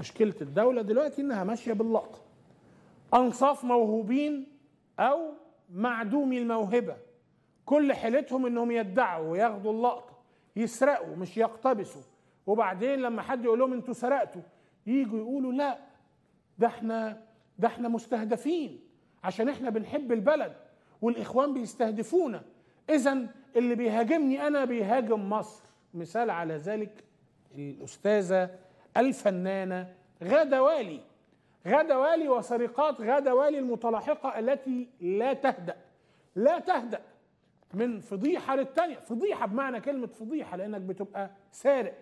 مشكله الدوله دلوقتي انها ماشيه باللقطه انصاف موهوبين او معدومي الموهبه كل حيلتهم انهم يدعوا وياخدوا اللقطه يسرقوا مش يقتبسوا وبعدين لما حد يقول لهم انتوا سرقتوا يجوا يقولوا لا ده احنا ده احنا مستهدفين عشان احنا بنحب البلد والاخوان بيستهدفونا اذا اللي بيهاجمني انا بيهاجم مصر مثال على ذلك الاستاذه الفنانه غاده والي غاده والي وسرقات غاده والي المتلاحقه التي لا تهدا لا تهدا من فضيحه للتانيه فضيحه بمعنى كلمه فضيحه لانك بتبقى سارق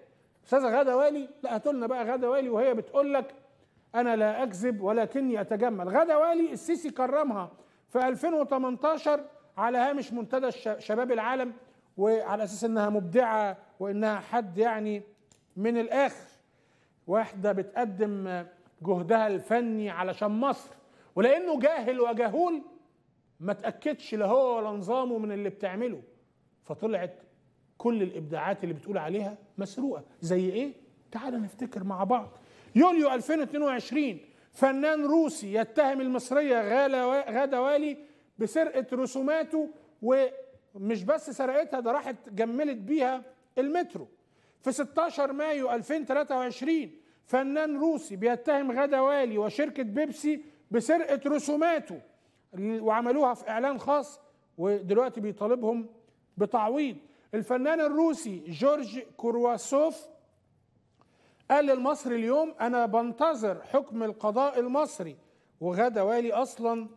استاذه غاده والي لا هتقولنا بقى غاده والي وهي بتقول لك انا لا اكذب ولكني اتجمل غاده والي السيسي كرمها في 2018 على هامش منتدى شباب العالم وعلى اساس انها مبدعه وانها حد يعني من الاخر واحدة بتقدم جهدها الفني علشان مصر ولأنه جاهل وجهول ما تأكدش لا هو ولا نظامه من اللي بتعمله فطلعت كل الإبداعات اللي بتقول عليها مسروقة زي إيه؟ تعال نفتكر مع بعض يوليو 2022 فنان روسي يتهم المصرية غادة والي بسرقة رسوماته ومش بس سرقتها ده راحت جملت بيها المترو في 16 مايو 2023 فنان روسي بيتهم غدا والي وشركه بيبسي بسرقه رسوماته وعملوها في اعلان خاص ودلوقتي بيطالبهم بتعويض الفنان الروسي جورج كرواسوف قال للمصري اليوم انا بنتظر حكم القضاء المصري وغدا والي اصلا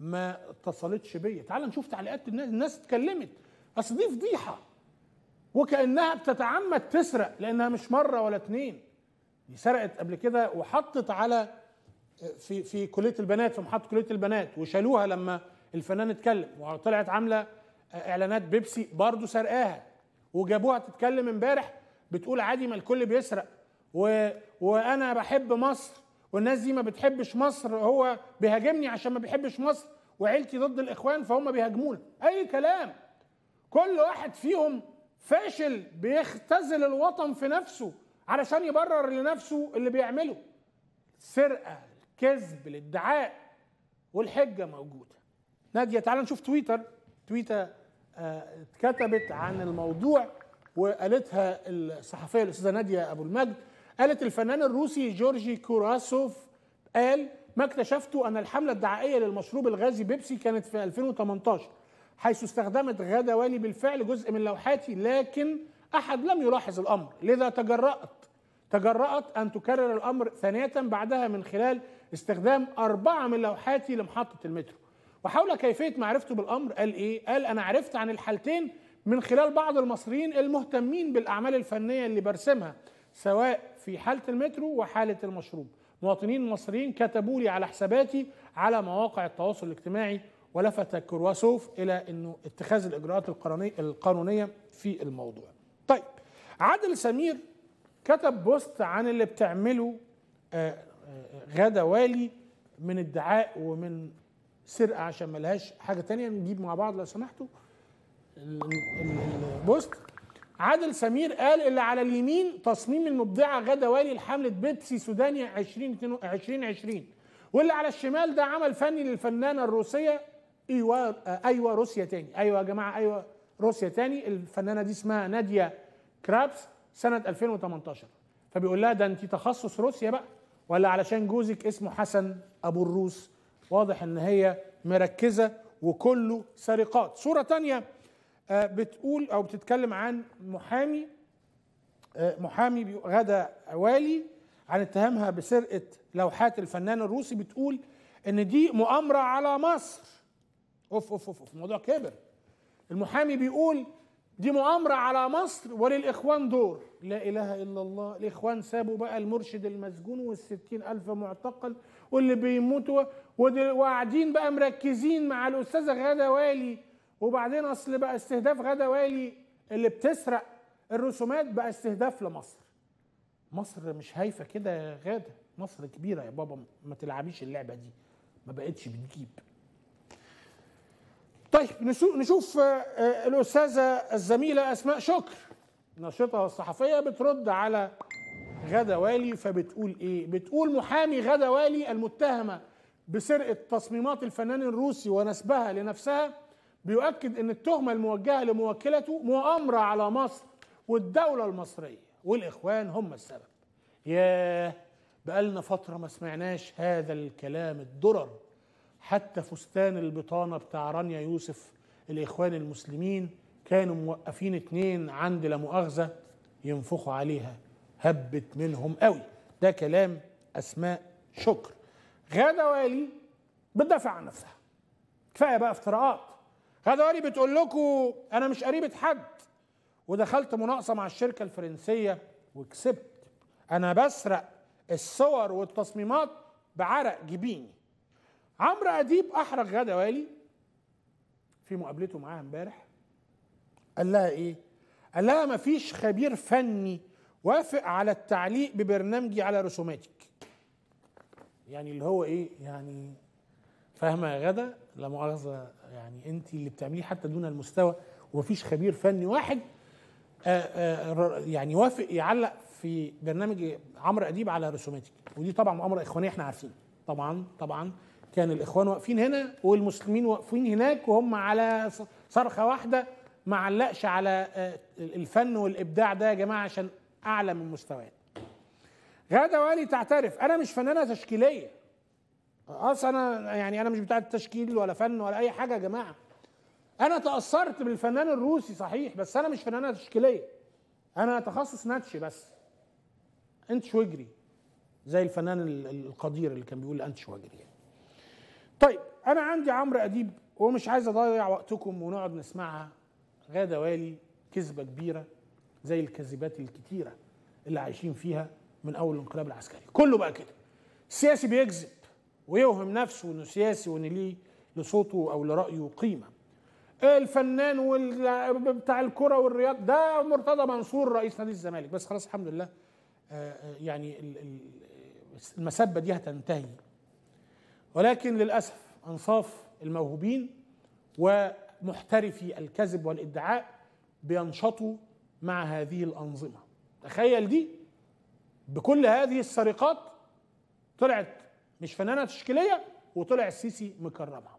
ما اتصلتش بيا تعال نشوف تعليقات الناس الناس اتكلمت اصل دي فضيحه وكانها بتتعمد تسرق لانها مش مره ولا اتنين دي سرقت قبل كده وحطت على في في كليه البنات في محطه كليه البنات وشالوها لما الفنان اتكلم وطلعت عامله اعلانات بيبسي برضه سرقاها وجابوها تتكلم امبارح بتقول عادي ما الكل بيسرق و... وانا بحب مصر والناس دي ما بتحبش مصر هو بيهاجمني عشان ما بيحبش مصر وعيلتي ضد الاخوان فهم بيهاجمونا اي كلام كل واحد فيهم فاشل بيختزل الوطن في نفسه علشان يبرر لنفسه اللي بيعمله سرقه كذب الادعاء والحجه موجوده ناديه تعال نشوف تويتر تويتر آه، اتكتبت عن الموضوع وقالتها الصحفيه الاستاذه ناديه ابو المجد قالت الفنان الروسي جورجي كوراسوف قال ما اكتشفته ان الحمله الدعائيه للمشروب الغازي بيبسي كانت في 2018 حيث استخدمت غدا والي بالفعل جزء من لوحاتي لكن أحد لم يلاحظ الأمر لذا تجرأت تجرأت أن تكرر الأمر ثانية بعدها من خلال استخدام أربعة من لوحاتي لمحطة المترو وحول كيفية معرفته بالأمر قال إيه؟ قال أنا عرفت عن الحالتين من خلال بعض المصريين المهتمين بالأعمال الفنية اللي برسمها سواء في حالة المترو وحالة المشروب مواطنين مصريين كتبوا لي على حساباتي على مواقع التواصل الاجتماعي ولفت كرواسوف إلى أنه اتخاذ الإجراءات القانونية في الموضوع طيب عادل سمير كتب بوست عن اللي بتعمله آه، آه، غدا والي من ادعاء ومن سرقه عشان ملهاش حاجه تانية نجيب مع بعض لو سمحتوا البوست عادل سمير قال اللي على اليمين تصميم المبدعه غدا والي لحمله بيبسي سودانيا 2020 واللي على الشمال ده عمل فني للفنانه الروسيه ايوه ايوه روسيا تاني ايوه يا جماعه ايوه روسيا تاني الفنانه دي اسمها ناديه كرابس سنه 2018 فبيقول لها ده انت تخصص روسيا بقى ولا علشان جوزك اسمه حسن ابو الروس واضح ان هي مركزه وكله سرقات صوره تانية آه، بتقول او بتتكلم عن محامي آه، محامي غدا والي عن اتهامها بسرقه لوحات الفنان الروسي بتقول ان دي مؤامره على مصر اوف اوف اوف الموضوع كبر المحامي بيقول دي مؤامرة على مصر وللإخوان دور لا إله إلا الله الإخوان سابوا بقى المرشد المسجون والستين ألف معتقل واللي بيموتوا وقاعدين بقى مركزين مع الأستاذة غادة والي وبعدين أصل بقى استهداف غادة والي اللي بتسرق الرسومات بقى استهداف لمصر مصر مش هايفة كده يا غادة مصر كبيرة يا بابا ما تلعبيش اللعبة دي ما بقتش بتجيب طيب نشوف آه، آه، الاستاذه الزميله اسماء شكر ناشطه الصحفيه بترد على غدا والي فبتقول ايه؟ بتقول محامي غدا والي المتهمه بسرقه تصميمات الفنان الروسي ونسبها لنفسها بيؤكد ان التهمه الموجهه لموكلته مؤامره على مصر والدوله المصريه والاخوان هم السبب. ياه بقالنا فتره ما سمعناش هذا الكلام الدرر حتى فستان البطانة بتاع رانيا يوسف الإخوان المسلمين كانوا موقفين اتنين عند لا مؤاخذة ينفخوا عليها هبت منهم قوي ده كلام أسماء شكر غادة والي بتدافع عن نفسها كفاية بقى افتراءات غادة والي بتقول لكم أنا مش قريبة حد ودخلت مناقصة مع الشركة الفرنسية وكسبت أنا بسرق الصور والتصميمات بعرق جبيني عمرو اديب احرج غدا والي في مقابلته معاها امبارح قال لها ايه؟ قال لها مفيش خبير فني وافق على التعليق ببرنامجي على رسوماتك. يعني اللي هو ايه؟ يعني فاهمه يا غدا؟ لا مؤاخذه يعني انت اللي بتعمليه حتى دون المستوى ومفيش خبير فني واحد آآ آه، آآ آه، يعني وافق يعلق في برنامج عمرو اديب على رسوماتك ودي طبعا مؤامره اخوانيه احنا عارفين طبعا طبعا كان الاخوان واقفين هنا والمسلمين واقفين هناك وهم على صرخه واحده ما علقش على آه، الفن والابداع ده يا جماعه عشان اعلى من مستواه غاده والي تعترف انا مش فنانه تشكيليه اصل انا يعني انا مش بتاع التشكيل ولا فن ولا اي حاجه يا جماعه انا تاثرت بالفنان الروسي صحيح بس انا مش فنانه تشكيليه انا تخصص نتش بس انت اجري زي الفنان القدير اللي كان بيقول انت اجري يعني. طيب انا عندي عمرو اديب ومش عايز اضيع وقتكم ونقعد نسمعها غاده والي كذبه كبيره زي الكذبات الكتيره اللي عايشين فيها من اول الانقلاب العسكري كله بقى كده السياسي بيكذب ويوهم نفسه انه سياسي وان ليه لصوته او لرايه قيمه الفنان بتاع الكره والرياضه ده مرتضى منصور رئيس نادي الزمالك بس خلاص الحمد لله آه، آه، يعني المسبه دي هتنتهي ولكن للأسف أنصاف الموهوبين ومحترفي الكذب والادعاء بينشطوا مع هذه الأنظمة تخيل دي بكل هذه السرقات طلعت مش فنانة تشكيلية وطلع السيسي مكرمها